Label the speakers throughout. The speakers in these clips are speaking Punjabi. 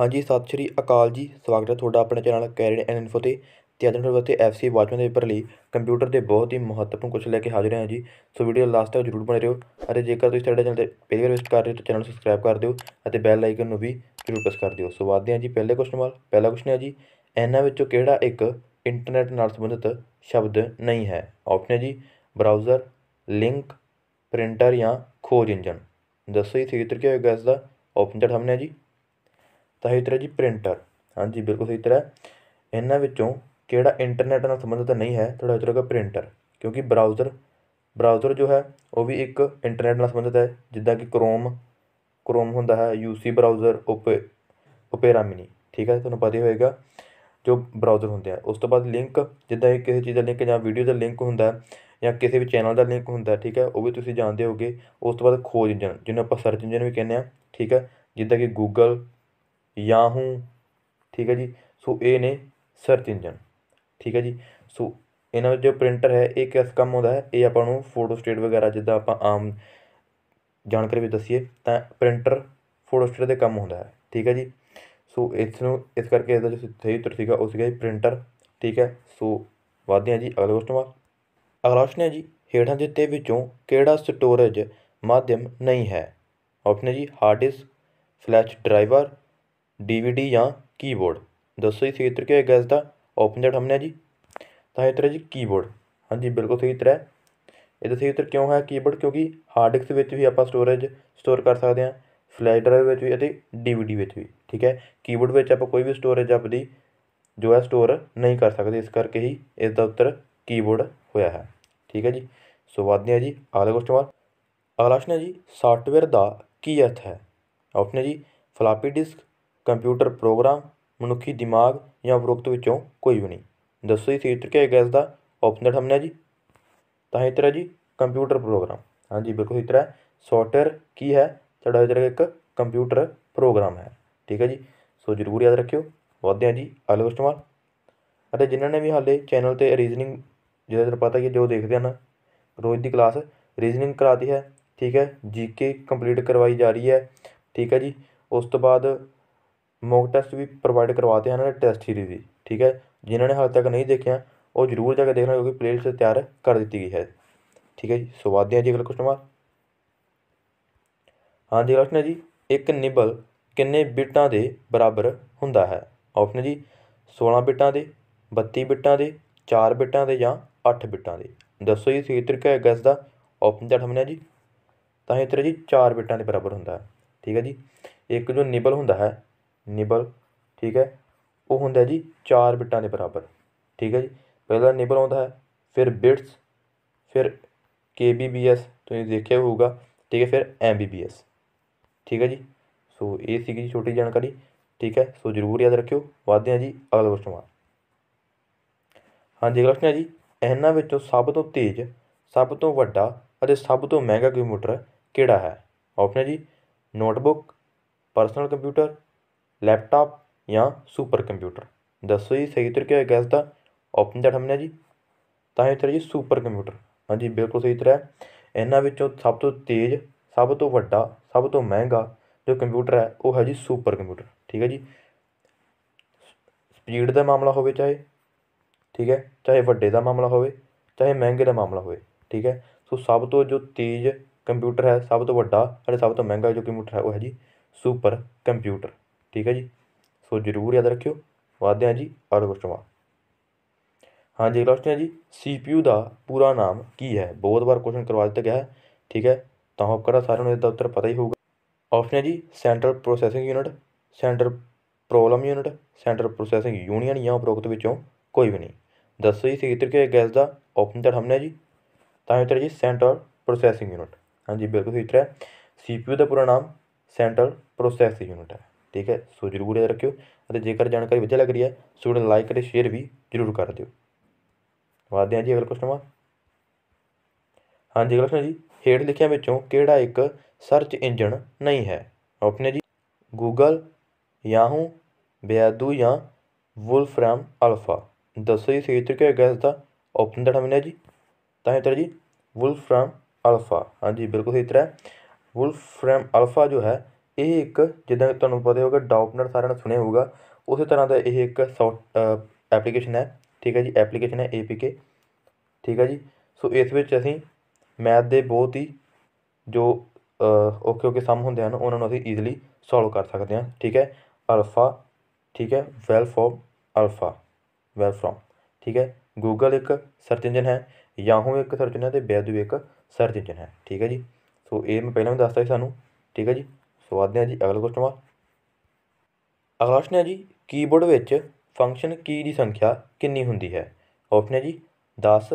Speaker 1: ਹਾਂਜੀ ਸਤਿ ਸ਼੍ਰੀ ਅਕਾਲ ਜੀ ਸਵਾਗਤ ਹੈ ਤੁਹਾਡਾ ਆਪਣੇ ਚੈਨਲ ਕੈਰੀਅਰ ਐਂਡ ਇਨਫੋ ਤੇ ਤੇ ਅੱਜ ਤੁਹਾਡੇ ਵਾਸਤੇ ਐਫਸੀ ਵਾਚਮੈਨ ਦੇ ਪੇਪਰ ਲਈ ਕੰਪਿਊਟਰ ਦੇ ਬਹੁਤ ਹੀ ਮਹੱਤਵਪੂਰਨ ਕੁਝ ਲੈ ਕੇ ਹਾਜ਼ਰ ਹਾਂ ਜੀ ਸੋ ਵੀਡੀਓ ਲਾਸਟ ਤੱਕ ਜ਼ਰੂਰ ਬਣੇ ਰਹੋ ਅਤੇ ਜੇਕਰ ਤੁਸੀਂ ਸਾਡੇ ਚੈਨਲ ਤੇ ਪਹਿਲੀ ਵਾਰ ਵਿਜ਼ਿਟ ਕਰ ਰਹੇ ਹੋ ਤਾਂ ਚੈਨਲ ਸਬਸਕ੍ਰਾਈਬ ਕਰ ਦਿਓ ਅਤੇ ਬੈਲ ਆਈਕਨ ਨੂੰ ਵੀ ਜ਼ਰੂਰ ਪ੍ਰੈਸ ਕਰ ਦਿਓ ਸੋ ਵਾਦਦੇ ਹਾਂ ਜੀ ਪਹਿਲੇ ਕੁਐਸਚਨ ਵੱਲ ਪਹਿਲਾ ਕੁਐਸਚਨ ਹੈ ਜੀ ਇਹਨਾਂ ਵਿੱਚੋਂ ਕਿਹੜਾ ਇੱਕ ਇੰਟਰਨੈਟ ਨਾਲ ਸੰਬੰਧਿਤ ਸ਼ਬਦ ਨਹੀਂ ਹੈ ਆਪਸ਼ਨ ਹੈ ਜੀ ਬਰਾਊਜ਼ਰ ਲਿੰਕ ਪ੍ਰਿੰਟਰ ਜਾਂ ਖੋਜ ਇੰਜਨ ਦੱਸੋ ਇਹ ਸਹੀ ਕੀ ਹੋਏਗਾ ਇਸ ਦਾ ਆਪਸ਼ਨ ਤੇ ਹਮਨੇ ਹੈ ਜੀ ਤਾਂ ਇਹ ਤੇਰਾ ਜੀ ਪ੍ਰਿੰਟਰ ਹਾਂਜੀ ਬਿਲਕੁਲ ਸਹੀ ਤੇਰਾ ਇਹਨਾਂ ਵਿੱਚੋਂ ਕਿਹੜਾ ਇੰਟਰਨੈਟ ਨਾਲ ਸੰਬੰਧਿਤ ਨਹੀਂ ਹੈ ਤੁਹਾਡਾ ਉਤਰੇਗਾ ਪ੍ਰਿੰਟਰ ਕਿਉਂਕਿ ਬਰਾਊਜ਼ਰ ਬਰਾਊਜ਼ਰ ਜੋ ਹੈ ਉਹ ਵੀ ਇੱਕ ਇੰਟਰਨੈਟ ਨਾਲ ਸੰਬੰਧਿਤ ਹੈ ਜਿੱਦਾਂ ਕਿ ਕ੍ਰੋਮ ਕ੍ਰੋਮ ਹੁੰਦਾ ਹੈ ਯੂਸੀ ਬਰਾਊਜ਼ਰ ਓਪੇ ਓਪੇਰਾ ਮਿਨੀ ਠੀਕ ਹੈ ਤੁਹਾਨੂੰ ਪਤਾ ਹੀ ਹੋਏਗਾ ਜੋ ਬਰਾਊਜ਼ਰ ਹੁੰਦੇ ਆ ਉਸ ਤੋਂ ਬਾਅਦ ਲਿੰਕ ਜਿੱਦਾਂ ਇਹ ਕਿਸੇ ਚੀਜ਼ ਦਾ ਲਿੰਕ ਜਾਂ ਵੀਡੀਓ ਦਾ ਲਿੰਕ ਹੁੰਦਾ ਜਾਂ ਕਿਸੇ ਵੀ ਚੈਨਲ ਦਾ ਲਿੰਕ ਹੁੰਦਾ ਠੀਕ ਹੈ ਉਹ ਵੀ ਤੁਸੀਂ ਜਾਣਦੇ ਹੋਗੇ ਉਸ ਤੋਂ ਬਾਅਦ ਖੋਜ ਇੰਜਨ ਜਿਹਨੂੰ ਆਪਾਂ ਸਰਚ ਇੰਜਨ ਵੀ ਕਹਿੰਦੇ ਆ ਠੀਕ ਹੈ ਜਿੱਦਾਂ ਕਿ ਗੂਗਲ ਯਾਹੂ ਠੀਕ ਹੈ ਜੀ ਸੋ ਇਹ ਨੇ ਸਰਚ ਇੰਜਨ ਠੀਕ ਹੈ ਜੀ ਸੋ ਇਹਨਾਂ ਵਿੱਚ ਜੋ ਪ੍ਰਿੰਟਰ ਹੈ ਇਹ ਕਿਸ ਕੰਮ ਆਉਂਦਾ ਹੈ ਇਹ ਆਪਾਂ ਨੂੰ ਫੋਟੋ ਸਟੇਟ ਵਗੈਰਾ ਜਿੱਦਾਂ ਆਪਾਂ ਆਮ ਜਾਣਕਾਰੀ ਵਿੱਚ ਦੱਸੀਏ ਤਾਂ ਪ੍ਰਿੰਟਰ ਫੋਟੋ ਸਟੇਟ ਦੇ ਕੰਮ ਹੁੰਦਾ ਹੈ ਠੀਕ ਹੈ ਜੀ ਸੋ ਇਸ ਨੂੰ ਇਸ ਕਰਕੇ ਇਹਦਾ ਜੋ ਸਹੀ ਉੱਤਰ ਸੀਗਾ ਉਹ ਸੀਗਾ ਜੀ ਪ੍ਰਿੰਟਰ ਠੀਕ ਹੈ ਸੋ ਵਧਦੇ ਹਾਂ ਜੀ ਅਗਲੇ ਕੁਐਸਚਨ ਵੱਲ ਅਗਲਾ ਕੁਐਸਚਨ ਹੈ ਜੀ ਹੇਠਾਂ ਦਿੱਤੇ ਵਿੱਚੋਂ ਕਿਹੜਾ ਸਟੋਰੇਜ ਮਾਧਿਅਮ ਨਹੀਂ ਹੈ ਆਪਸ਼ਨ ਹੈ ਜੀ hard disk flash driver DVD ਜਾਂ ਕੀਬੋਰਡ ਦੱਸੋ ਜੀ ਸਹੀ ਤਰੀਕਾ ਹੈ ਗੈਸ ਦਾ ਓਪਨ ਜਟ ਹਮਨੇ ਜੀ ਤਾਂ ਇਹ ਤਰ੍ਹਾਂ ਜੀ ਕੀਬੋਰਡ ਹਾਂਜੀ ਬਿਲਕੁਲ ਸਹੀ ਤਰ੍ਹਾਂ ਇਹਦਾ ਸਹੀ ਉੱਤਰ ਕਿਉਂ ਹੈ ਕੀਬੋਰਡ ਕਿਉਂਕਿ ਹਾਰਡ ਡਿਸਕ ਵਿੱਚ ਵੀ ਆਪਾਂ ਸਟੋਰੇਜ ਸਟੋਰ ਕਰ ਸਕਦੇ ਹਾਂ ਫਲੈਸ਼ ਡਰਾਈਵ ਵਿੱਚ ਵੀ ਅਤੇ ਡੀਵੀਡੀ ਵਿੱਚ ਵੀ ਠੀਕ ਹੈ ਕੀਬੋਰਡ ਵਿੱਚ ਆਪਾਂ ਕੋਈ ਵੀ ਸਟੋਰੇਜ ਆਪਦੀ ਜੋ ਹੈ ਸਟੋਰ ਨਹੀਂ ਕਰ ਸਕਦੇ ਇਸ ਕਰਕੇ ਹੀ ਇਸ ਦਾ ਉੱਤਰ ਕੀਬੋਰਡ ਹੋਇਆ ਹੈ ਠੀਕ ਹੈ ਜੀ ਸੋ ਵਧਦੇ ਹਾਂ ਜੀ ਅਗਲਾ ਕੁਸਚਨ ਵਾਰ ਅਗਲਾ ਪ੍ਰਸ਼ਨ ਹੈ ਜੀ ਸਾਫਟਵੇਅਰ ਦਾ ਕੀ ਅਰਥ ਹੈ ਆਪਸ਼ਨ ਹੈ ਜੀ ਫਲਾਪੀ ਡਿਸਕ ਕੰਪਿਊਟਰ ਪ੍ਰੋਗਰਾਮ ਮਨੁੱਖੀ ਦਿਮਾਗ ਜਾਂ ਉਪਰੋਕਤ ਵਿੱਚੋਂ ਕੋਈ ਵੀ ਨਹੀਂ ਦੱਸੋ ਜੀ ਸਹੀ ਤਰੀਕਾ ਗੈਸ ਦਾ ਆਪਸ਼ਨ ਦਾ ਸਾਹਮਣੇ ਜੀ ਤਾਂ ਇਸ ਤਰ੍ਹਾਂ ਜੀ ਕੰਪਿਊਟਰ ਪ੍ਰੋਗਰਾਮ ਹਾਂਜੀ ਬਿਲਕੁਲ ਸਹੀ ਤਰ੍ਹਾਂ ਸੌਫਟਵੇਅਰ ਕੀ ਹੈ ਤੁਹਾਡਾ ਜਿਹੜਾ ਇੱਕ ਕੰਪਿਊਟਰ ਪ੍ਰੋਗਰਾਮ ਹੈ ਠੀਕ ਹੈ ਜੀ ਸੋ ਜ਼ਰੂਰ ਯਾਦ ਰੱਖਿਓ ਵਧਦੇ ਹਾਂ ਜੀ ਅਗਲੇ ਅਤੇ ਜਿਨ੍ਹਾਂ ਨੇ ਵੀ ਹਾਲੇ ਚੈਨਲ ਤੇ ਰੀਜ਼ਨਿੰਗ ਜਿਹੜਾ ਤੁਹਾਨੂੰ ਪਤਾ ਕਿ ਜੋ ਦੇਖਦੇ ਹਨ ਰੋਜ਼ ਦੀ ਕਲਾਸ ਰੀਜ਼ਨਿੰਗ ਕਰਾਤੀ ਹੈ ਠੀਕ ਹੈ ਜੀਕੇ ਕੰਪਲੀਟ ਕਰਵਾਈ ਜਾ ਰਹੀ ਹੈ ਠੀਕ ਹੈ ਜੀ ਉਸ ਤੋਂ ਬਾਅਦ ਮੌਕ ਟੈਸਟ ਵੀ ਪ੍ਰੋਵਾਈਡ ਕਰਵਾਤੇ ਹਨ ਟੈਸਟ ਸੀਰੀਜ਼ ਦੀ ਠੀਕ ਹੈ ਜਿਨ੍ਹਾਂ ਨੇ ਹਾਲੇ ਤੱਕ ਨਹੀਂ ਦੇਖਿਆ ਉਹ ਜ਼ਰੂਰ ਜਾ ਕੇ ਦੇਖਣਾ ਕਿਉਂਕਿ ਪਲੇਲਿਸਟ ਤਿਆਰ ਕਰ ਦਿੱਤੀ ਗਈ ਹੈ ਠੀਕ ਹੈ ਜੀ ਸਵਾਦਿਆ ਜੀ ਅਗਲਾ ਕਸਟਮਰ ਹਾਂ ਜੀ ਕੁਐਸਚਨ ਜੀ ਇੱਕ ਨਿਬਲ ਕਿੰਨੇ ਬਿਟਾਂ ਦੇ ਬਰਾਬਰ ਹੁੰਦਾ ਹੈ ਆਪਸ਼ਨ ਜੀ 16 ਬਿਟਾਂ ਦੇ 32 ਬਿਟਾਂ ਦੇ 4 ਬਿਟਾਂ ਦੇ ਜਾਂ 8 ਬਿਟਾਂ ਦੇ ਦੱਸੋ ਜੀ ਸਹੀ ਤਰੀਕਾ ਹੈ ਗੈਸ ਦਾ ਆਪਸ਼ਨ ਦਾ ਠਮਣਾ ਜੀ ਤਾਂ ਇਹ ਤਰ ਜੀ 4 ਬਿਟਾਂ ਦੇ ਬਰਾਬਰ ਹੁੰਦਾ ਹੈ ਠੀਕ ਹੈ ਜੀ ਇੱਕ ਜੋ ਨਿਬਲ ਹੁੰਦਾ ਹੈ ਨਿਬਲ ਠੀਕ ਹੈ ਉਹ ਹੁੰਦਾ ਜੀ 4 ਬਿੱਟਾਂ ਦੇ ਬਰਾਬਰ ਠੀਕ ਹੈ ਜੀ ਪਹਿਲਾ ਨਿਬਲ ਆਉਂਦਾ ਹੈ ਫਿਰ ਬਿਟਸ ਫਿਰ KBBS ਤੁਸੀਂ ਦੇਖਿਆ ਹੋਊਗਾ ਠੀਕ ਹੈ ਫਿਰ MBBS ਠੀਕ ਹੈ ਜੀ ਸੋ ਇਹ ਸੀਗੀ ਜੀ ਛੋਟੀ ਜਾਣਕਾਰੀ ਠੀਕ ਹੈ ਸੋ ਜ਼ਰੂਰ ਯਾਦ ਰੱਖਿਓ ਵਾਧਦੇ ਆ ਜੀ ਅਗਲਾ ਕੁਐਸਚਨ ਵਾਰ ਹਾਂਜੀ ਅਗਲਾ ਕੁਐਸਚਨ ਹੈ ਜੀ ਇਹਨਾਂ ਵਿੱਚੋਂ ਸਭ ਤੋਂ ਤੇਜ਼ ਸਭ ਤੋਂ ਵੱਡਾ ਅਤੇ ਸਭ ਤੋਂ ਮਹਿੰਗਾ ਕੰਪਿਊਟਰ ਕਿਹੜਾ ਹੈ ਆਪਸ਼ਨ ਜੀ ਨੋਟਬੁੱਕ ਪਰਸਨਲ ਕੰਪਿਊਟਰ ਲੈਪਟਾਪ ਜਾਂ ਸੁਪਰ ਕੰਪਿਊਟਰ ਦੱਸੋ ਜੀ ਸਹੀ ਤਰੀਕਾ ਹੈ ਗੈਸ ਦਾ ਆਪਸ਼ਨ ਦਾ ਹਮਨੇ ਜੀ ਤਾਂ ਇਹ ਤੇਰਾ ਜੀ ਸੁਪਰ ਕੰਪਿਊਟਰ ਹਾਂਜੀ ਬਿਲਕੁਲ ਸਹੀ ਤਰ੍ਹਾਂ ਇਹਨਾਂ ਵਿੱਚੋਂ ਸਭ ਤੋਂ ਤੇਜ਼ ਸਭ ਤੋਂ ਵੱਡਾ ਸਭ ਤੋਂ ਮਹਿੰਗਾ ਜੋ ਕੰਪਿਊਟਰ ਹੈ ਉਹ ਹੈ ਜੀ ਸੁਪਰ ਕੰਪਿਊਟਰ ਠੀਕ ਹੈ ਜੀ ਸਪੀਡ ਦਾ ਮਾਮਲਾ ਹੋਵੇ ਚਾਹੇ ਠੀਕ ਹੈ ਚਾਹੇ ਵੱਡੇ ਦਾ ਮਾਮਲਾ ਹੋਵੇ ਚਾਹੇ ਮਹਿੰਗੇ ਦਾ ਮਾਮਲਾ ਹੋਵੇ ਠੀਕ ਹੈ ਸੋ ਸਭ ਤੋਂ ਜੋ ਤੇਜ਼ ਕੰਪਿਊਟਰ ਹੈ ਸਭ ਤੋਂ ਵੱਡਾ ਅਤੇ ਸਭ ਤੋਂ ਮਹਿੰਗਾ ਜੋ ਕੰਪਿਊਟਰ ਹੈ ਉਹ ਹੈ ਜੀ ਸੁਪਰ ਕੰਪਿਊਟਰ ਠੀਕ ਹੈ ਜੀ ਸੋ ਜ਼ਰੂਰ ਯਾਦ ਰੱਖਿਓ ਵਾਦਿਆਂ ਹਾਂ ਜੀ ਅਗਲਾ ਕੁਐਸਚਨ ਹਾਂਜੀ ਅਗਲਾ ਕੁਸ਼ਚਨ ਹੈ ਜੀ CPU ਦਾ ਪੂਰਾ ਨਾਮ ਕੀ ਹੈ ਬਹੁਤ ਵਾਰ ਕੁਸ਼ਚਨ ਕਰਵਾ ਦਿੱਤਾ ਗਿਆ ਹੈ ਠੀਕ ਹੈ ਤਾਂ ਹੋਪ ਕਰਾਂ ਸਾਰਿਆਂ ਨੂੰ ਇਹਦਾ ਉੱਤਰ ਪਤਾ ਹੀ ਹੋਊਗਾ ਆਪਸ਼ਨ ਹੈ ਜੀ central processing unit center problem unit center processing union ਜਾਂ ਉਪਰੋਕਤ ਵਿੱਚੋਂ ਕੋਈ ਵੀ ਨਹੀਂ ਦੱਸੋ ਜੀ ਸਹੀ ਤਰੀਕੇ ਗੈਸ ਦਾ ਆਪਸ਼ਨ ਤਾਂ ਹਮਨੇ ਜੀ ਤਾਂ ਉੱਤਰ ਜੀ ਸੈਂਟਰਲ ਪ੍ਰੋਸੈਸਿੰਗ ਯੂਨਿਟ ਹਾਂਜੀ ਬਿਲਕੁਲ ਸਹੀ ਉੱਤਰ ਹੈ CPU ਦਾ ਪੂਰਾ ਨਾਮ ਸੈਂਟਰਲ ਪ੍ਰੋਸੈਸਿੰਗ ਯੂਨਿਟ ਹੈ ਠੀਕ ਹੈ ਸੋ ਜਰੂਰ ਯਾਦ ਰੱਖਿਓ ਅਤੇ ਜੇਕਰ ਜਾਣਕਾਰੀ ਵਧੀਆ ਲੱਗ ਰਹੀ ਹੈ ਸੋ ਵੀਡੀਓ ਲਾਈਕ ਅਤੇ ਸ਼ੇਅਰ ਵੀ ਜਰੂਰ ਕਰ ਦਿਓ ਵਾਦਦੇ ਹਾਂ ਜੀ ਅਗਲਾ ਕੁਐਸਚਨ ਵਾ ਹਾਂਜੀ ਅਗਲਾ ਕੁਐਸਚਨ ਜੀ ਹੇਠ ਲਿਖਿਆਂ ਵਿੱਚੋਂ ਕਿਹੜਾ ਇੱਕ ਸਰਚ ਇੰਜਣ ਨਹੀਂ ਹੈ ਆਪਸ਼ਨ ਹੈ ਜੀ ਗੂਗਲ ਯਾਹੂ ਬੇਅਦੂ ਜਾਂ ਵੁਲਫਰਮ ਅਲਫਾ ਦੱਸੋ ਜੀ ਸਹੀ ਤਰੀਕਾ ਹੈਗਾ ਇਸ ਦਾ ਆਪਸ਼ਨ ਦਾ ਹਮਨੇ ਜੀ ਤਾਂ ਹੈ ਤਰ ਜੀ ਵੁਲਫਰਮ अल्फ़ा हाँ जी बिल्कुल सही तरह वुल्फ्रैम अल्फ़ा जो है ਇਹ ਇੱਕ ਜਿੱਦਾਂ ਤੁਹਾਨੂੰ ਪਤਾ ਹੋਊਗਾ ਹੋਵੇਗਾ ਸਾਰਿਆਂ ਨੇ ਸੁਣਿਆ ਹੋਊਗਾ ਉਸੇ ਤਰ੍ਹਾਂ ਦਾ ਇਹ ਇੱਕ ਸੌਫਟ ਐਪਲੀਕੇਸ਼ਨ ਹੈ ਠੀਕ ਹੈ ਜੀ ਐਪਲੀਕੇਸ਼ਨ ਹੈ APK ਠੀਕ ਹੈ ਜੀ ਸੋ ਇਸ ਵਿੱਚ ਅਸੀਂ ਮੈਥ ਦੇ ਬਹੁਤ ਹੀ ਜੋ ਓਕੇ ਓਕੇ ਸਮ ਹੁੰਦੇ ਹਨ ਉਹਨਾਂ ਨੂੰ ਅਸੀਂ ਈਜ਼ੀਲੀ ਸੋਲਵ ਕਰ ਸਕਦੇ ਹਾਂ ਠੀਕ ਹੈ ਅਲਫਾ ਠੀਕ ਹੈ Wolfram Alpha Wolfram ਠੀਕ ਹੈ ਗੂਗਲ ਇੱਕ ਸਰਚ ਇੰਜਨ ਹੈ ਯਾਹੂ ਇੱਕ ਸਰਚ ਇੰਜਨ ਹੈ ਤੇ ਬੈਦੂ ਇੱਕ ਸਰਚ ਇੰਜਨ ਹੈ ਠੀਕ ਹੈ ਜੀ ਸੋ ਇਹ ਮੈਂ ਪਹਿਲਾਂ ਵੀ ਦੱਸਤਾ ਸੀ ਸਾਨੂੰ ਠੀਕ ਹੈ ਜੀ ਸੋ ਆਦੇ ਜੀ ਅਗਲਾ ਕੁਐਸਚਨ ਅਗਲਾ ਕੁਐਸਚਨ ਹੈ ਜੀ ਕੀਬੋਰਡ ਵਿੱਚ ਫੰਕਸ਼ਨ ਕੀ ਦੀ ਸੰਖਿਆ ਕਿੰਨੀ ਹੁੰਦੀ ਹੈ ਆਪਸ਼ਨ ਹੈ ਜੀ 10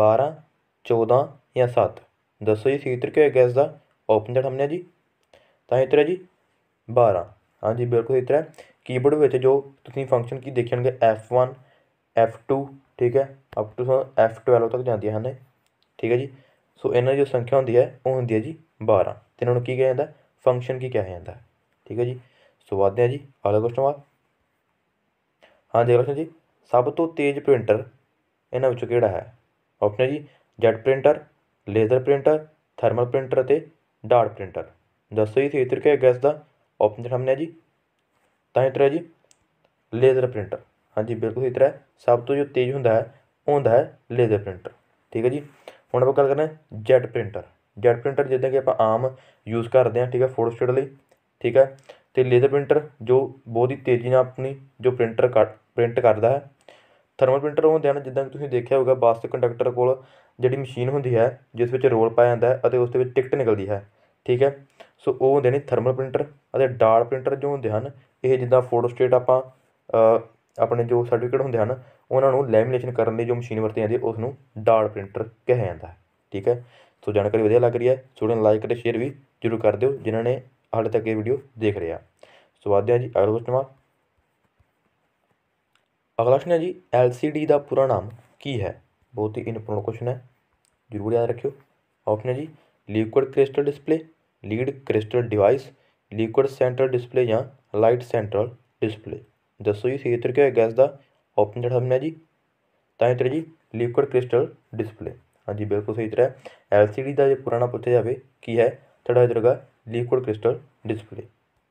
Speaker 1: 12 14 ਜਾਂ 7 ਦੱਸੋ ਜੀ ਸਹੀ ਤਰੀਕਾ ਹੈ ਗੈਸ ਦਾ ਆਪਸ਼ਨ ਜਿਹੜਾ ਹਮਨੇ ਜੀ ਤਾਂ ਇਤਰਾ ਜੀ 12 ਹਾਂਜੀ ਬਿਲਕੁਲ ਇਤਰਾ ਕੀਬੋਰਡ ਵਿੱਚ ਜੋ ਤੁਸੀਂ ਫੰਕਸ਼ਨ ਕੀ ਦੇਖਣਗੇ F1 F2 ਠੀਕ ਹੈ ਅਪ ਟੂ F12 ਤੱਕ ਜਾਂਦੀਆਂ ਹਨ ਠੀਕ ਹੈ ਜੀ ਸੋ ਇਹਨਾਂ ਦੀ ਜੋ ਸੰਖਿਆ ਹੁੰਦੀ ਹੈ ਉਹ ਹੁੰਦੀ ਹੈ ਜੀ 12 ਤੇ ਇਹਨਾਂ ਨੂੰ ਕੀ ਕਿਹਾ ਜਾਂਦਾ ਫੰਕਸ਼ਨ ਕੀ ਕਿਹਾ ਜਾਂਦਾ ਠੀਕ ਹੈ ਜੀ ਸੋ ਆਦੇ ਆ ਜੀ ਅਗਲਾ ਕੁਐਸਚਨ ਵਾ ਹਾਂ ਜੀ ਕੁਐਸਚਨ ਜੀ ਸਭ ਤੋਂ ਤੇਜ਼ ਪ੍ਰਿੰਟਰ ਇਹਨਾਂ ਵਿੱਚੋਂ ਕਿਹੜਾ ਹੈ ਆਪਸ਼ਨ ਹੈ ਜੀ jet printer laser printer thermal printer ਅਤੇ ਡਾਟ ਪ੍ਰਿੰਟਰ ਦੱਸੋ ਜੀ ਸਹੀ ਤਰੀਕਾ ਗੈਸ ਦਾ ਆਪਸ਼ਨ ਦੇ ਸਾਹਮਣੇ ਹੈ ਜੀ ਤਾਂ ਇਹ ਤਰ੍ਹਾਂ ਜੀ ਲੇਜ਼ਰ ਪ੍ਰਿੰਟਰ ਹਾਂਜੀ ਬਿਲਕੁਲ ਸਹੀ ਤਰ੍ਹਾਂ ਸਭ ਤੋਂ ਜੋ ਤੇਜ਼ ਹੁੰਦਾ ਹੈ ਉਹ ਹੁੰਦਾ ਹੈ ਲੇਜ਼ਰ ਪ੍ਰਿੰਟਰ ਠੀਕ ਹੈ ਜੀ ਹੁਣ ਆਪਾਂ ਗੱਲ ਕਰਨਾ ਜੈਟ ਪ੍ਰਿੰਟਰ ਜੈਟ ਪ੍ਰਿੰਟਰ ਜਿੱਦਾਂ ਕਿ ਆਪਾਂ ਆਮ ਯੂਜ਼ ਕਰਦੇ ਹਾਂ ਠੀਕ ਹੈ ਫੋਟੋਸਟੇਟ ਲਈ ਠੀਕ ਹੈ ਤੇ ਲੇਜ਼ਰ ਪ੍ਰਿੰਟਰ ਜੋ ਬਹੁਤ ਹੀ ਤੇਜ਼ੀ ਨਾਲ ਆਪਣੀ ਜੋ ਪ੍ਰਿੰਟਰ ਕੱਟ ਪ੍ਰਿੰਟ ਕਰਦਾ ਹੈ ਥਰਮਲ ਪ੍ਰਿੰਟਰ ਹੁੰਦੇ ਹਨ ਜਿੱਦਾਂ ਕਿ ਤੁਸੀਂ ਦੇਖਿਆ ਹੋਗਾ ਬਾਸਟ ਕੰਡਕਟਰ ਕੋਲ ਜਿਹੜੀ ਮਸ਼ੀਨ ਹੁੰਦੀ ਹੈ ਜਿਸ ਵਿੱਚ ਰੋਲ ਪਾਇਆ ਜਾਂਦਾ ਹੈ ਅਤੇ ਉਸ ਦੇ ਵਿੱਚ ਟਿਕਟ ਨਿਕਲਦੀ ਹੈ ਠੀਕ ਹੈ ਸੋ ਉਹ ਹੁੰਦੇ ਨੇ ਥਰਮਲ ਪ੍ਰਿੰਟਰ ਅਤੇ ਡਾਲ ਪ੍ਰਿੰਟਰ ਜੋ ਹੁੰਦੇ ਹਨ ਇਹ ਜਿੱਦਾਂ ਫੋਟੋਸਟੇਟ ਆਪਾਂ ਆਪਣੇ ਜੋ ਸਰਟੀਫਿਕੇਟ ਹੁੰਦੇ ਹਨ ਉਹਨਾਂ ਨੂੰ ਲੈਮੀਨੇਸ਼ਨ ਕਰਨ ਲਈ ਜੋ ਮਸ਼ੀਨ ਵਰਤੀ ਜਾਂਦੀ ਹੈ ਉਸ ਨੂੰ ਡਾਲ ਪ੍ਰਿੰਟਰ ਕਿਹਾ ਜਾਂਦਾ ਹੈ ਠੀਕ ਹੈ सो जानकारी वजिए लग रही है स्टूडेंट लाइक और शेयर भी जरूर कर दौ जिन्होंने हाल तक ये भीडियो देख रहे हैं सो आद जी अगला प्रश्न अगला प्रश्न है जी एल सी डी का पूरा नाम की है बहुत ही इंपोर्टेंट क्वेश्चन है जरूर याद रखियो ऑप्शन है जी liquid crystal display lead crystal device liquid central display या लाइट सेंट्रल डिस्प्ले दसो जी सही तरीके गैस का ऑप्शन जो जी तो इतना जी लीकुड क्रिस्टल डिस्प्ले ਹਾਂਜੀ ਬਿਲਕੁਲ ਸਹੀ ਤਰ੍ਹਾਂ ਐਲਸੀਡੀ ਦਾ ਜੇ ਪੁਰਾਣਾ ਪੁੱਛਿਆ ਜਾਵੇ ਕੀ ਹੈ ਤੁਹਾਡਾ ਹੋ ਜਾਵੇਗਾ ਲਿਕੁਇਡ ਕ੍ਰਿਸਟਲ ਡਿਸਪਲੇ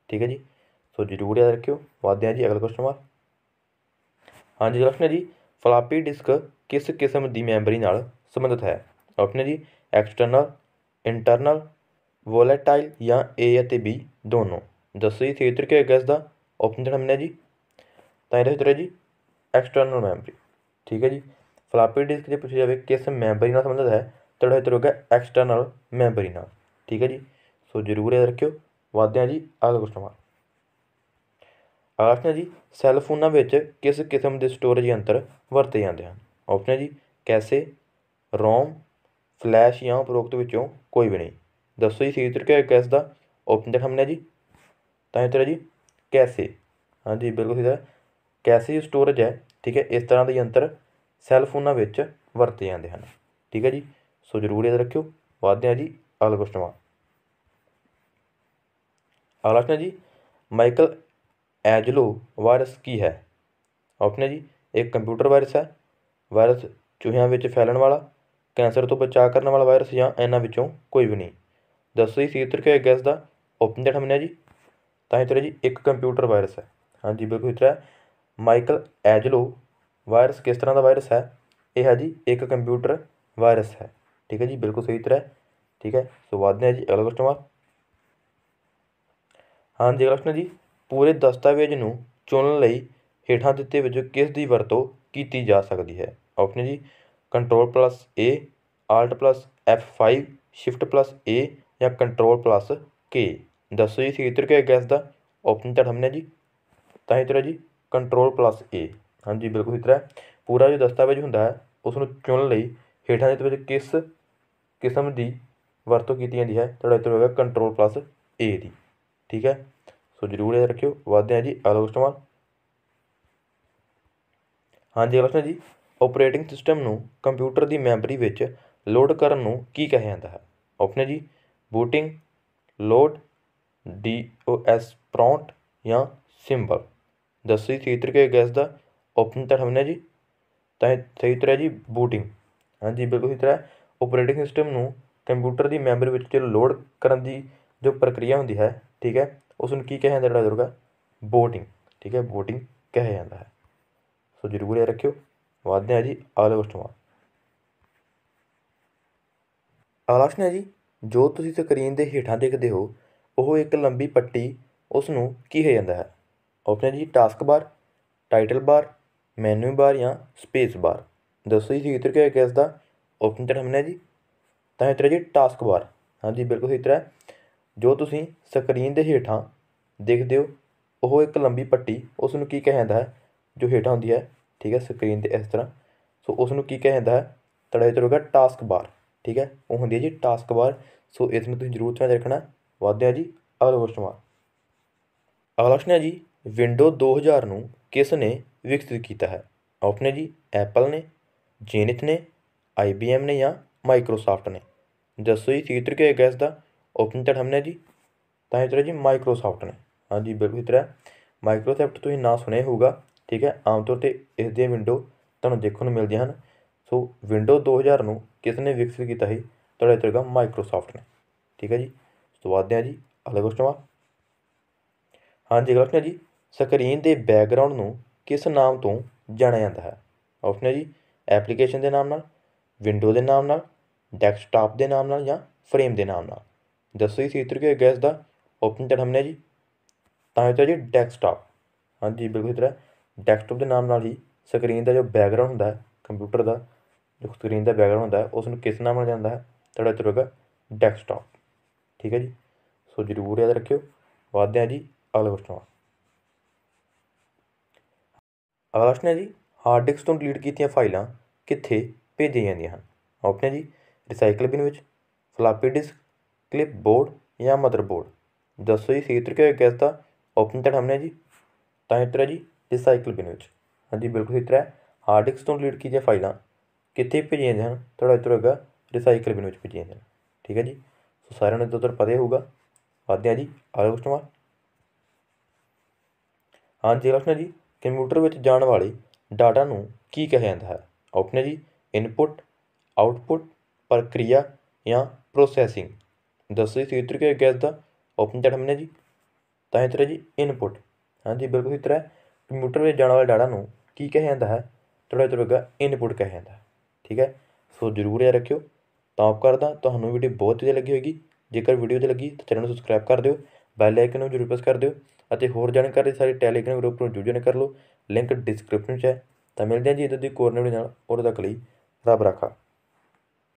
Speaker 1: ਠੀਕ ਹੈ ਜੀ ਸੋ ਜ਼ਰੂਰ ਯਾਦ ਰੱਖਿਓ ਵਾਦਦੇ ਜੀ ਅਗਲਾ ਕੁਐਸਚਨ ਵਾਰ ਹਾਂਜੀ ਪ੍ਰਸ਼ਨ ਹੈ ਜੀ ਫਲਾਪੀ ਡਿਸਕ ਕਿਸ ਕਿਸਮ ਦੀ ਮੈਮਰੀ ਨਾਲ ਸੰਬੰਧਿਤ ਹੈ ਆਪਸ਼ਨ ਜੀ ਐਕਸਟਰਨਲ ਇੰਟਰਨਲ ਵੋਲੇਟਾਈਲ ਜਾਂ A ਅਤੇ B ਦੋਨੋਂ ਦੱਸੋ ਜੀ ਥੀਏਟਰ ਕੇ ਗੈਸ ਦਾ ਆਪਸ਼ਨ ਜਿਹੜਾ ਹੈ ਜੀ ਤਾਂ ਇਹਦੇ ਉੱਤਰ ਜੀ ਐਕਸਟਰਨਲ ਮੈਮਰੀ ਠੀਕ ਹੈ ਜੀ ਫਲਾਪੀ ਡਿਸਕ ਜੇ ਪੁੱਛਿਆ ਜਾਵੇ ਕਿਸ ਮੈਮਰੀ ਨਾਲ ਸੰਬੰਧਿਤ ਹੈ ਤਾਂ ਜਿਹੜਾ ਇੱਧਰ ਹੋ ਗਿਆ ਐਕਸਟਰਨਲ ਮੈਮਰੀ ਨਾਲ ਠੀਕ ਹੈ ਜੀ ਸੋ ਜ਼ਰੂਰ ਯਾਦ ਰੱਖਿਓ ਵਾਧਿਆ ਜੀ ਅਗਲਾ ਕੁਸ਼ਚਨ ਆ ਅਗਲਾ ਕੁਸ਼ਚਨ ਜੀ ਸੈੱਲ ਫੋਨਾਂ ਵਿੱਚ ਕਿਸ ਕਿਸਮ ਦੇ ਸਟੋਰੇਜ ਯੰਤਰ ਵਰਤੇ ਜਾਂਦੇ ਹਨ ਆਪਸ਼ਨ ਜੀ ਕੈਸੇ ਰੋਮ ਫਲੈਸ਼ ਜਾਂ ਉਪਰੋਕਤ ਵਿੱਚੋਂ ਕੋਈ ਵੀ ਨਹੀਂ ਦੱਸੋ ਜੀ ਸਹੀ ਤਰੀਕਾ ਕਿਸ ਦਾ ਆਪਸ਼ਨ ਦੇ ਸਾਹਮਣੇ ਜੀ ਤਾਂ ਇਹ ਤਰ੍ਹਾਂ ਜੀ ਕੈਸੇ ਹਾਂ ਜੀ ਬਿਲਕੁਲ ਸਹੀ ਹੈ ਕੈਸੇ ਸਟੋਰੇਜ ਹੈ ਠੀਕ ਹੈ ਇਸ ਤਰ੍ਹਾਂ ਦੇ ਯੰਤਰ ਸੈੱਲ ਫੋਨਾਂ ਵਿੱਚ ਵਰਤੇ ਜਾਂਦੇ ਹਨ ਠੀਕ ਹੈ ਜੀ ਸੋ ਜ਼ਰੂਰ ਯਾਦ ਰੱਖਿਓ ਵਾਧਿਆ ਜੀ ਅਗਲਾ ਕੁਐਸਚਨ ਅਗਲਾ ਕੁਐਸਚਨ ਜੀ ਮਾਈਕਲ ਐਜਲੋ ਵਾਇਰਸ ਕੀ ਹੈ ਆਪਸ਼ਨ ਹੈ ਜੀ ਇੱਕ ਕੰਪਿਊਟਰ ਵਾਇਰਸ ਹੈ ਵਾਇਰਸ ਚੂਹਿਆਂ ਵਿੱਚ ਫੈਲਣ ਵਾਲਾ ਕੈਂਸਰ ਤੋਂ ਬਚਾਅ ਕਰਨ ਵਾਲਾ ਵਾਇਰਸ ਜਾਂ ਇਹਨਾਂ ਵਿੱਚੋਂ ਕੋਈ ਵੀ ਨਹੀਂ ਦੱਸੋ ਜੀ ਸੀਤਰ ਕੇ ਗੈਸ ਦਾ ਓਪਨ ਜਿਹੜਾ ਹਮਨੇ ਜੀ ਤਾਂ ਇਹ ਤੇਰਾ ਜੀ ਇੱਕ ਕੰਪਿਊਟਰ ਵਾਇਰਸ ਹੈ ਹਾਂਜੀ ਬਿਲਕੁਲ ਇਤਰਾ ਮਾਈਕਲ ਐਜਲੋ ਵਾਇਰਸ ਕਿਸ ਤਰ੍ਹਾਂ ਦਾ ਵਾਇਰਸ ਹੈ ਇਹ ਹੈ ਜੀ ਇੱਕ ਕੰਪਿਊਟਰ ਵਾਇਰਸ ਹੈ ਠੀਕ ਹੈ ਜੀ ਬਿਲਕੁਲ ਸਹੀ ਤਰ੍ਹਾਂ ਠੀਕ ਹੈ ਸੋ ਵਾਦਨੇ ਹੈ ਜੀ ਅਗਲਾ ਕੁਐਸਚਨ ਵਾਰ ਹਾਂ ਜੀ ਅਗਲਾ ਜੀ ਪੂਰੇ ਦਸਤਾਵੇਜ਼ ਨੂੰ ਚੁਣਨ ਲਈ ਹੇਠਾਂ ਦਿੱਤੇ ਵਿੱਚੋਂ ਕਿਸ ਦੀ ਵਰਤੋਂ ਕੀਤੀ ਜਾ ਸਕਦੀ ਹੈ ਆਪਸ਼ਨ ਜੀ control plus A alt plus 5 shift plus A ਜਾਂ ਕੰਟਰੋਲ ਪਲੱਸ ਕੇ ਦੱਸੋ ਜੀ ਸਹੀ ਕਿ ਗੈਸ ਦਾ ਆਪਸ਼ਨ ਤਾਂ ਹਮਨੇ ਜੀ ਤਾਂ ਹੀ ਤਰ੍ਹਾਂ ਜੀ ਕੰਟਰੋਲ ਪਲੱਸ ਏ ਹਾਂਜੀ ਬਿਲਕੁਲ ਇਸ ਤਰ੍ਹਾਂ ਪੂਰਾ ਜੋ ਦਸਤਾਵੇਜ਼ ਹੁੰਦਾ ਹੈ ਉਸ ਨੂੰ ਚੁਣ ਲਈ ਹੇਠਾਂ ਦੇ ਵਿੱਚ ਕਿਸ ਕਿਸਮ ਦੀ ਵਰਤੋਂ ਕੀਤੀ ਜਾਂਦੀ ਹੈ ਤੁਹਾਡਾ ਇੱਥੇ ਹੋਵੇਗਾ ਕੰਟਰੋਲ ਪਲੱਸ ਏ ਦੀ ਠੀਕ ਹੈ ਸੋ ਜਰੂਰ ਇਹ ਰੱਖਿਓ ਵਾਧੇ ਆ ਜੀ ਅਗਲਾ ਕੁਐਸਚਨ ਹਾਂਜੀ ਅਗਲਾ ਜੀ ਆਪਰੇਟਿੰਗ ਸਿਸਟਮ ਨੂੰ ਕੰਪਿਊਟਰ ਦੀ ਮੈਮਰੀ ਵਿੱਚ ਲੋਡ ਕਰਨ ਨੂੰ ਕੀ ਕਿਹਾ ਜਾਂਦਾ ਹੈ ਆਪਸ਼ਨ ਜੀ ਬੂਟਿੰਗ ਲੋਡ ਡੀਓਐਸ ਪ੍ਰੌਂਟ ਜਾਂ ਸਿੰਬਲ ਦੱਸੀ ਸੀ ਤਰੀਕੇ ਗੈਸ ਦਾ ਆਪਸ਼ਨ थर्ड ਹਮਨੇ ਜੀ ਤਾਂ ਸਹੀ ਤਰ੍ਹਾਂ ਜੀ ਬੂਟਿੰਗ ਹਾਂਜੀ ਬਿਲਕੁਲ ਸਹੀ ਤਰ੍ਹਾਂ ਆਪਰੇਟਿੰਗ ਸਿਸਟਮ ਨੂੰ ਕੰਪਿਊਟਰ ਦੀ ਮੈਮਰੀ ਵਿੱਚ ਲੋਡ ਕਰਨ ਦੀ ਜੋ ਪ੍ਰਕਿਰਿਆ ਹੁੰਦੀ ਹੈ ਠੀਕ ਹੈ ਉਸ ਨੂੰ ਕੀ ਕਿਹਾ ਜਾਂਦਾ ਜਿਹੜਾ ਬੋਟਿੰਗ ਠੀਕ ਹੈ ਬੋਟਿੰਗ ਕਿਹਾ ਜਾਂਦਾ ਹੈ ਸੋ ਜ਼ਰੂਰ ਇਹ ਰੱਖਿਓ ਵਾਅਦੇ ਆ ਜੀ ਆਲ ਕਸਟਮਰ ਆਲਾਸ਼ਨ ਹੈ ਜੀ ਜੋ ਤੁਸੀਂ ਸਕਰੀਨ ਦੇ ਹੇਠਾਂ ਦੇਖਦੇ ਹੋ ਉਹ ਇੱਕ ਲੰਬੀ ਪੱਟੀ ਉਸ ਨੂੰ ਕੀ ਹੈ ਜਾਂਦਾ ਹੈ ਆਪਸ਼ਨ ਜੀ ਟਾਸਕ ਬਾਰ ਟਾਈਟਲ ਬਾਰ ਮੈਨੂ ਬਾਰ ਜਾਂ ਸਪੇਸ ਬਾਰ ਦੱਸੋ ਜੀ ਸਹੀ ਤਰੀਕਾ ਹੈ ਕਿਸ ਦਾ ਆਪਸ਼ਨ ਤੇ ਹਮਨੇ ਜੀ ਤਾਂ ਇਤਰਾ ਜੀ ਟਾਸਕ ਬਾਰ ਹਾਂਜੀ ਬਿਲਕੁਲ ਸਹੀ ਤਰ੍ਹਾਂ ਜੋ ਤੁਸੀਂ ਸਕਰੀਨ ਦੇ ਹੇਠਾਂ ਦੇਖਦੇ ਹੋ ਉਹ ਇੱਕ ਲੰਬੀ ਪੱਟੀ ਉਸ ਨੂੰ ਕੀ ਕਹਿੰਦਾ ਹੈ ਜੋ ਹੇਠਾਂ ਹੁੰਦੀ ਹੈ ਠੀਕ ਹੈ ਸਕਰੀਨ ਤੇ ਇਸ ਤਰ੍ਹਾਂ ਸੋ ਉਸ ਨੂੰ ਕੀ ਕਹਿੰਦਾ ਹੈ ਤੜਾ ਇਤਰਾ ਟਾਸਕ ਬਾਰ ਠੀਕ ਹੈ ਉਹ ਹੁੰਦੀ ਹੈ ਜੀ ਟਾਸਕ ਬਾਰ ਸੋ ਇਸ ਨੂੰ ਤੁਸੀਂ ਜ਼ਰੂਰ ਧਿਆਨ ਰੱਖਣਾ ਵਾਧਿਆ ਜੀ ਅਗਲਾ ਕੁਐਸਚਨ ਆ ਅਗਲਾ ਕੁਐਸਚਨ ਹੈ ਜੀ ਵਿੰਡੋ 2000 ਨੂੰ ਕਿਸ ਨੇ ਵਿਕਸਿਤ ਕੀਤਾ ਹੈ ਆਪਸ਼ਨ ਹੈ ਜੀ ਐਪਲ ਨੇ ਜੀਨਥ ਨੇ IBM ਨੇ ਜਾਂ ਮਾਈਕਰੋਸਾਫਟ ਨੇ ਦੱਸੋ ਜੀ ਸਹੀ ਤਰੀਕੇ ਗੈਸ ਦਾ ਆਪਸ਼ਨ ਤੁਹਾਡਾ ਹਮਨੇ ਜੀ ਤਾਂ ਇਹ ਤਰ੍ਹਾਂ ਜੀ ਮਾਈਕਰੋਸਾਫਟ ਨੇ ਹਾਂਜੀ ਬਿਲਕੁਲ ਤਰਾ ਮਾਈਕਰੋਸਾਫਟ ਤੁਸੀਂ ਨਾਂ ਸੁਣਿਆ ਹੋਊਗਾ ਠੀਕ ਹੈ ਆਮ ਤੌਰ ਤੇ ਇਸ ਦੀਆਂ ਵਿੰਡੋ ਤੁਹਾਨੂੰ ਦੇਖਣ ਨੂੰ ਮਿਲਦੀਆਂ ਹਨ ਸੋ ਵਿੰਡੋ 2000 ਨੂੰ ਕਿਸ ਨੇ ਵਿਕਸਿਤ ਕੀਤਾ ਹੈ ਤੁਹਾਡੇ ਤਰ੍ਹਾਂ ਮਾਈਕਰੋਸਾਫਟ ਨੇ ਠੀਕ ਹੈ ਜੀ ਉਸ ਤੋਂ ਜੀ ਅਗਲਾ ਕੁਐਸਚਨ ਹਾਂ ਹਾਂਜੀ ਅਗਲਾ ਕੁਐਸਚਨ ਹੈ ਜੀ ਸਕਰੀਨ ਦੇ ਬੈਕਗ੍ਰਾਉਂਡ ਨੂੰ ਕਿਸ ਨਾਮ ਤੋਂ ਜਾਣਿਆ ਜਾਂਦਾ ਹੈ ਆਪਸ਼ਨ ਹੈ ਜੀ ਐਪਲੀਕੇਸ਼ਨ ਦੇ ਨਾਮ ਨਾਲ ਵਿੰਡੋ ਦੇ ਨਾਮ ਨਾਲ ਡੈਸਕਟਾਪ ਦੇ ਨਾਮ ਨਾਲ ਜਾਂ ਫਰੇਮ ਦੇ ਨਾਮ ਨਾਲ ਦੱਸੋ ਜੀ ਸੀਤਰ ਕੇ ਗੈਸ ਦਾ ਆਪਸ਼ਨ ਚੜ ਹਮਨੇ ਜੀ ਤਾਂ ਇਹ ਤਾਂ ਜੀ ਡੈਸਕਟਾਪ ਹਾਂਜੀ ਬਿਲਕੁਲ ਤਰ੍ਹਾਂ ਡੈਸਕਟਾਪ ਦੇ ਨਾਮ ਨਾਲ ਹੀ ਸਕਰੀਨ ਦਾ ਜੋ ਬੈਕਗ੍ਰਾਉਂਡ ਹੁੰਦਾ ਹੈ ਕੰਪਿਊਟਰ ਦਾ ਜੋ ਸਕਰੀਨ ਦਾ ਬੈਕਗ੍ਰਾਉਂਡ ਹੁੰਦਾ ਹੈ ਉਸ ਨੂੰ ਕਿਸ ਨਾਮ ਨਾਲ ਜਾਂਦਾ ਹੈ ਤੁਹਾਡਾ ਇੱਧਰ ਹੋਗਾ ਡੈਸਕਟਾਪ ਠੀਕ ਹੈ ਜੀ ਸੋ ਜ਼ਰੂਰ ਯਾਦ ਰੱਖਿਓ ਵਾਧਿਆ ਜੀ ਅਗਲੇ ਕੁਐਸਚਨ ਅਗਲਾ ਪ੍ਰਸ਼ਨ ਹੈ ਜੀ ਹਾਰਡ ਡਿਸਕ ਤੋਂ ਡਿਲੀਟ ਕੀਤੀਆਂ ਫਾਈਲਾਂ ਕਿੱਥੇ ਭੇਜੀਆਂ ਜਾਂਦੀਆਂ ਹਨ ਆਪਸ਼ਨ ਹੈ ਜੀ ਰੀਸਾਈਕਲ ਬਿਨ ਵਿੱਚ ਫਲਾਪੀ ਡਿਸਕ ਕਲਿੱਪ ਬੋਰਡ ਜਾਂ ਬੋਰਡ ਦੱਸੋ ਜੀ ਸਹੀ ਤਰੀਕੇ ਕਿਸ ਤਾਂ ਆਪਸ਼ਨ ਤਾਂ ਹਮਨੇ ਜੀ ਤਾਂ ਤਰ੍ਹਾਂ ਜੀ ਰੀਸਾਈਕਲ ਬਿਨ ਵਿੱਚ ਹਾਂਜੀ ਬਿਲਕੁਲ ਸਹੀ ਤਰ੍ਹਾਂ ਹਾਰਡ ਡਿਸਕ ਤੋਂ ਡਿਲੀਟ ਕੀਤੀਆਂ ਫਾਈਲਾਂ ਕਿੱਥੇ ਭੇਜੀਆਂ ਜਾਂਦੀਆਂ ਹਨ ਥੋੜਾ ਇਤਰਾ ਹੋਗਾ ਰੀਸਾਈਕਲ ਬਿਨ ਵਿੱਚ ਭੇਜੀਆਂ ਜਾਂਦੀਆਂ ਠੀਕ ਹੈ ਜੀ ਸੋ ਸਾਰਿਆਂ ਨੂੰ ਤਾਂ ਪਤਾ ਹੋਊਗਾ ਵਾਧਿਆ ਜੀ ਆਲੋ ਹਾਂ ਹਾਂਜੀ ਲਖਨਾ ਜੀ ਕੰਪਿਊਟਰ ਵਿੱਚ ਜਾਣ ਵਾਲੇ ਡਾਟਾ ਨੂੰ ਕੀ ਕਿਹਾ ਜਾਂਦਾ ਹੈ ਆਪਸ਼ਨ ਜੀ ਇਨਪੁਟ ਆਉਟਪੁਟ ਪ੍ਰਕਿਰਿਆ ਜਾਂ ਪ੍ਰੋਸੈਸਿੰਗ ਦੱਸੋ ਜੀ ਸਹੀ ਤਰੀਕੇ ਗੈਸ ਦਾ ਆਪਸ਼ਨ ਜਿਹੜਾ ਹਮਨੇ ਜੀ ਤਾਂ ਇਹ ਤਰ੍ਹਾਂ ਜੀ ਇਨਪੁਟ ਹਾਂਜੀ ਬਿਲਕੁਲ ਇਸ ਤਰ੍ਹਾਂ ਕੰਪਿਊਟਰ ਵਿੱਚ ਜਾਣ ਵਾਲੇ ਡਾਟਾ ਨੂੰ ਕੀ ਕਿਹਾ ਜਾਂਦਾ ਹੈ ਥੋੜਾ ਜਿਹਾ ਤਰ੍ਹਾਂ ਇਨਪੁਟ ਕਿਹਾ ਜਾਂਦਾ ਹੈ ਠੀਕ ਹੈ ਸੋ ਜ਼ਰੂਰ ਯਾਦ ਰੱਖਿਓ ਤਾਂ ਆਪ ਕਰਦਾ ਤੁਹਾਨੂੰ ਵੀਡੀਓ ਬਹੁਤ ਵਧੀਆ ਲੱਗੀ ਹੋਵੇਗੀ ਜੇਕਰ ਵੀਡੀਓ ਤੇ ਲੱਗੀ ਤਾਂ ਚੈਨਲ ਨੂੰ ਸਬਸਕ੍ਰਾਈਬ ਕਰ ਦਿਓ ਬੈਲ ਆਈਕਨ ਨੂੰ ਜ਼ਰੂਰ ਪ੍ਰੈਸ ਕਰ ਦਿਓ ਅਤੇ ਹੋਰ ਜਾਣਕਾਰੀ ਸਾਰੇ ਟੈਲੀਗ੍ਰਾਮ ਗਰੁੱਪ ਨੂੰ ਜੁਆਇਨ ਕਰ ਲਓ ਲਿੰਕ ਡਿਸਕ੍ਰਿਪਸ਼ਨ 'ਚ ਹੈ ਤਾਂ ਮਿਲਦੇ ਹਾਂ ਜੀ ਇਦਾਂ ਦੀ ਕੋਰਨਰ ਹੋਰ ਨਾਲ ਉਦੋਂ ਤੱਕ ਲਈ ਰੱਬ ਰੱਖਾ